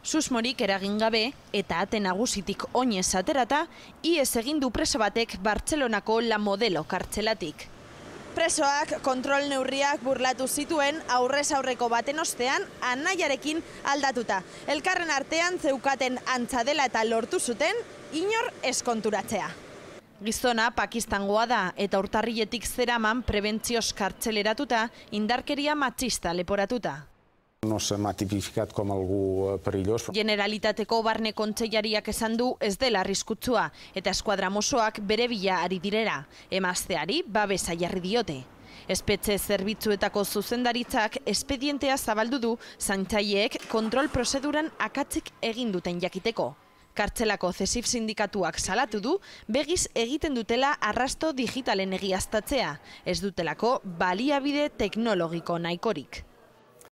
Susmorik eragin gabe eta ate nagusitik oinez aterata, ies egin du preso batek Bartzelonako la modelo kartzelatik. Presoak kontrol neurriak burlatu zituen aurrez aurreko baten ostean anaiarekin aldatuta. Elkarren artean zeukaten antza dela eta lortu zuten inor eskonturatzea. Gizona Pakistangoa da eta urtarrietik zeraman prebentzioz kartzeleratuta indarkeria matxista leporatuta no se ha tipificado como algo eh, Generalitateko barne kontseillariak esan du ez dela arriskutsua eta eskuadra bere bila ari direra, emazteari babesa jarri diote. Espetxe zerbitzuetako zuzendaritzak espedientea zabaldu du santzaileek kontrol prozeduran akatzik egin duten jakiteko. Kartzelako zesif sindikatuak salatu du, begiz egiten dutela arrasto digitalen egiaztatzea, ez dutelako baliabide teknologiko naikorik.